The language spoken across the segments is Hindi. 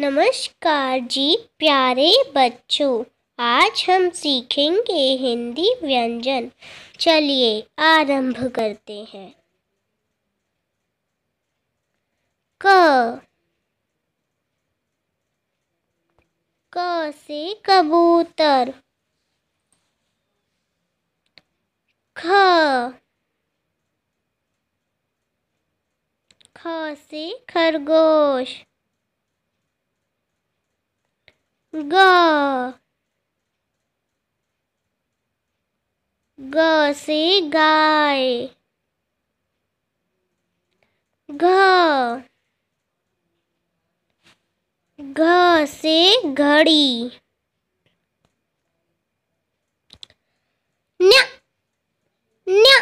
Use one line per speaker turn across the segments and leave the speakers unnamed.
नमस्कार जी प्यारे बच्चों आज हम सीखेंगे हिंदी व्यंजन चलिए आरंभ करते हैं क क से कबूतर ख ख से खरगोश ग ग से गाय घ घ से घड़ी न्या न्या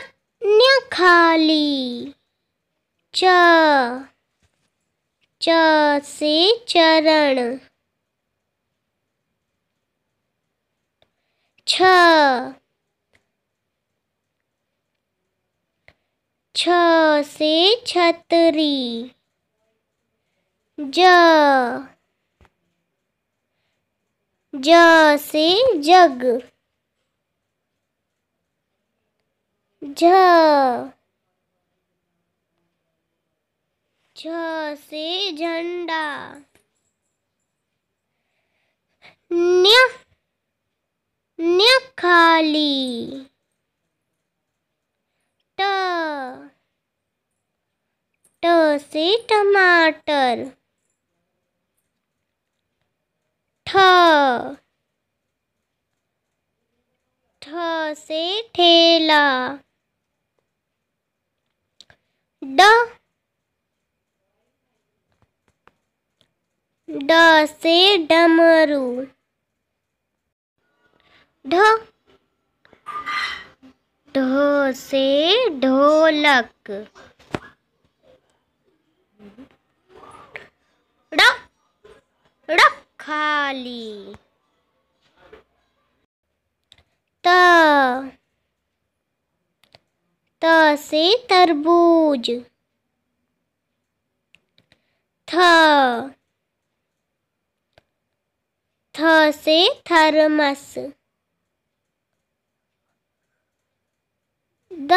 न्या खाली च च से चरण छ छ से छतरी ज ज से जग झ झ से झंडा खाली ट ट से टमाटर ठ ठ से ठेला ड ड से डमरू ढ ढो से ढोलक खाली त त से तरबूज थ थ से थर्मस द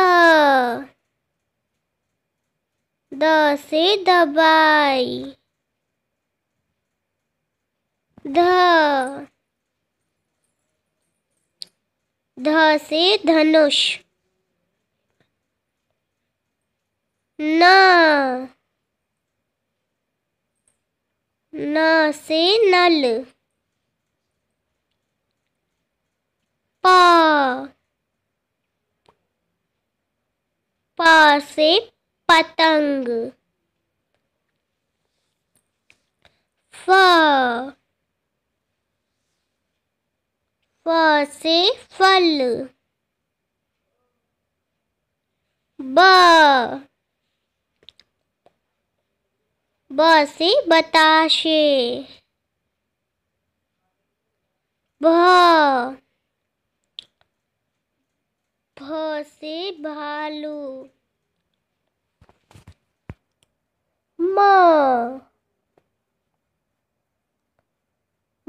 द से दबाई ध ध से धनुष न न से नल पा प से पतंग फ फ से फल ब ब से बताशे भ भ से भालू म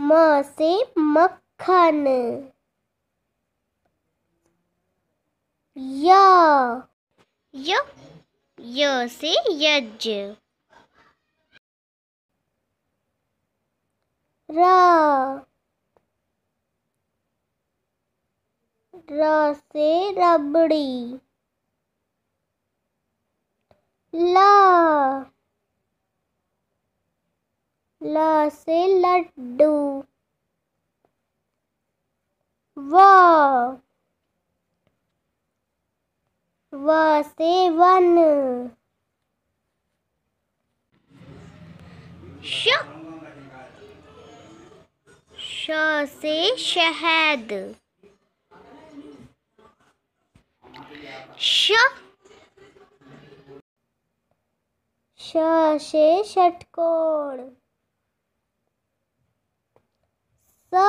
म से मक्खन या यो, यो से यज्ञ रा र से रबड़ी ला ला से लड्डू वा वा से वन श शा से शहद श श से षटकोण स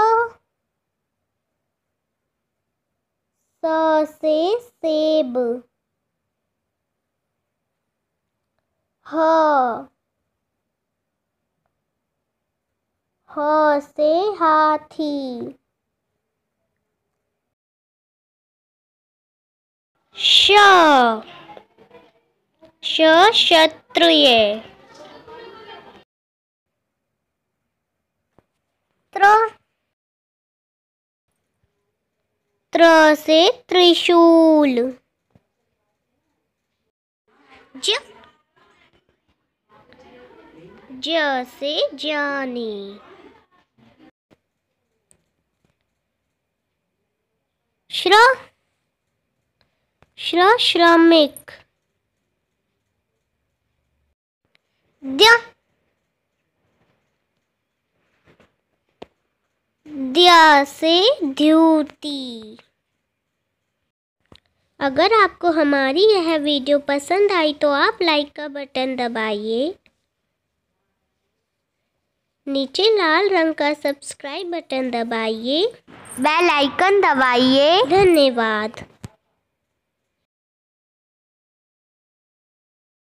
स से सेब ह ह से हाथी क्षत्रिय त्र से त्रिशूल ज ज से जानी श्रा श्रमिक द्य से ड्यूटी अगर आपको हमारी यह वीडियो पसंद आई तो आप लाइक का बटन दबाइए नीचे लाल रंग का सब्सक्राइब बटन दबाइए बेल आइकन दबाइए धन्यवाद